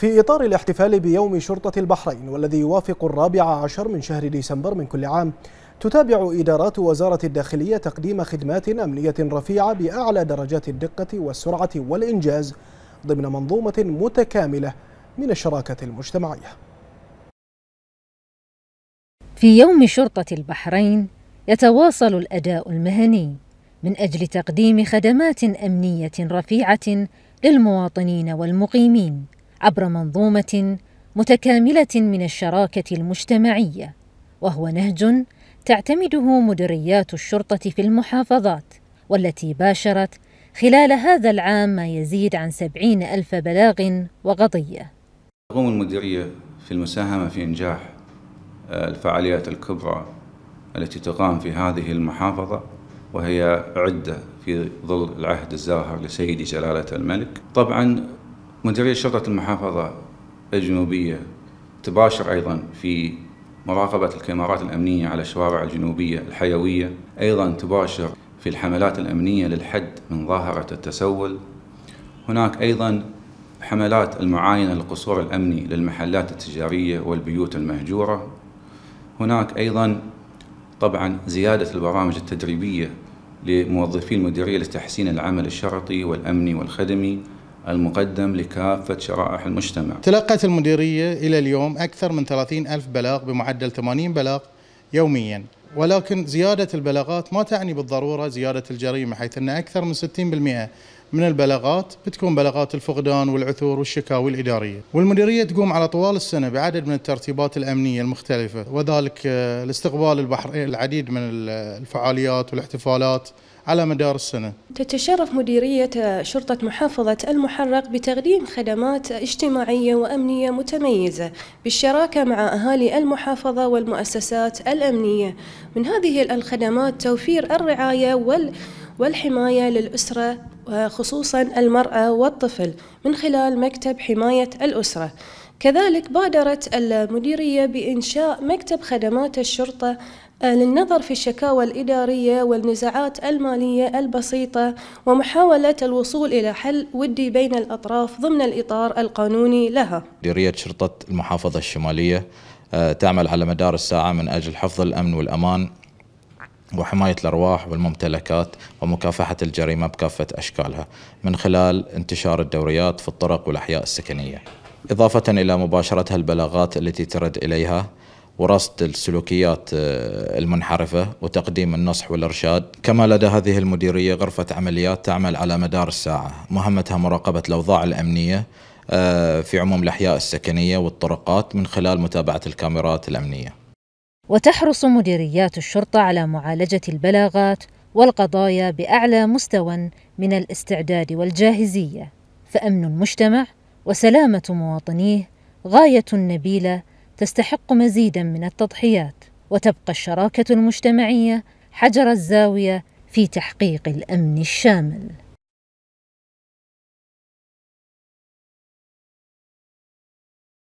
في إطار الاحتفال بيوم شرطة البحرين والذي يوافق الرابع عشر من شهر ديسمبر من كل عام تتابع إدارات وزارة الداخلية تقديم خدمات أمنية رفيعة بأعلى درجات الدقة والسرعة والإنجاز ضمن منظومة متكاملة من الشراكة المجتمعية في يوم شرطة البحرين يتواصل الأداء المهني من أجل تقديم خدمات أمنية رفيعة للمواطنين والمقيمين عبر منظومه متكامله من الشراكه المجتمعيه وهو نهج تعتمده مديريات الشرطه في المحافظات والتي باشرت خلال هذا العام ما يزيد عن سبعين ألف بلاغ وقضية تقوم المديرية في المساهمة في إنجاح آه، الفعاليات الكبرى التي تقام في هذه المحافظة وهي عدة في ظل العهد الزاهر لسيدي جلالة الملك طبعا مديرية شرطة المحافظة الجنوبية تباشر أيضا في مراقبة الكاميرات الأمنية على الشوارع الجنوبية الحيوية أيضا تباشر في الحملات الأمنية للحد من ظاهرة التسول هناك أيضا حملات المعاينة للقصور الأمني للمحلات التجارية والبيوت المهجورة هناك أيضا طبعا زيادة البرامج التدريبية لموظفي المديرية لتحسين العمل الشرطي والأمني والخدمي المقدم لكافة شرائح المجتمع تلقت المديرية إلى اليوم أكثر من 30 ألف بلاغ بمعدل 80 بلاغ يوميا ولكن زيادة البلاغات ما تعني بالضرورة زيادة الجريمة حيث أن أكثر من 60% من البلاغات بتكون بلاغات الفقدان والعثور والشكاوي الإدارية والمديرية تقوم على طوال السنة بعدد من الترتيبات الأمنية المختلفة وذلك آه، لاستقبال البحر آه، العديد من الفعاليات والاحتفالات على مدار السنة تتشرف مديرية آه، شرطة محافظة المحرق بتقديم خدمات اجتماعية وأمنية متميزة بالشراكة مع أهالي المحافظة والمؤسسات الأمنية من هذه الخدمات توفير الرعاية وال والحماية للأسرة خصوصا المرأة والطفل من خلال مكتب حماية الأسرة كذلك بادرت المديرية بإنشاء مكتب خدمات الشرطة آه، للنظر في الشكاوى الإدارية والنزاعات المالية البسيطة ومحاولة الوصول إلى حل ودي بين الأطراف ضمن الإطار القانوني لها مديرية شرطة المحافظة الشمالية آه، تعمل على مدار الساعة من أجل حفظ الأمن والأمان وحماية الأرواح والممتلكات ومكافحة الجريمة بكافة أشكالها من خلال انتشار الدوريات في الطرق والأحياء السكنية إضافة إلى مباشرتها البلاغات التي ترد إليها ورصد السلوكيات آه، المنحرفة وتقديم النصح والإرشاد كما لدى هذه المديرية غرفة عمليات تعمل على مدار الساعة مهمتها مراقبة الأوضاع الأمنية آه، في عموم الأحياء السكنية والطرقات من خلال متابعة الكاميرات الأمنية وتحرص مديريات الشرطة على معالجة البلاغات والقضايا بأعلى مستوى من الاستعداد والجاهزية فأمن المجتمع وسلامة مواطنيه غاية نبيلة تستحق مزيدا من التضحيات وتبقى الشراكة المجتمعية حجر الزاوية في تحقيق الأمن الشامل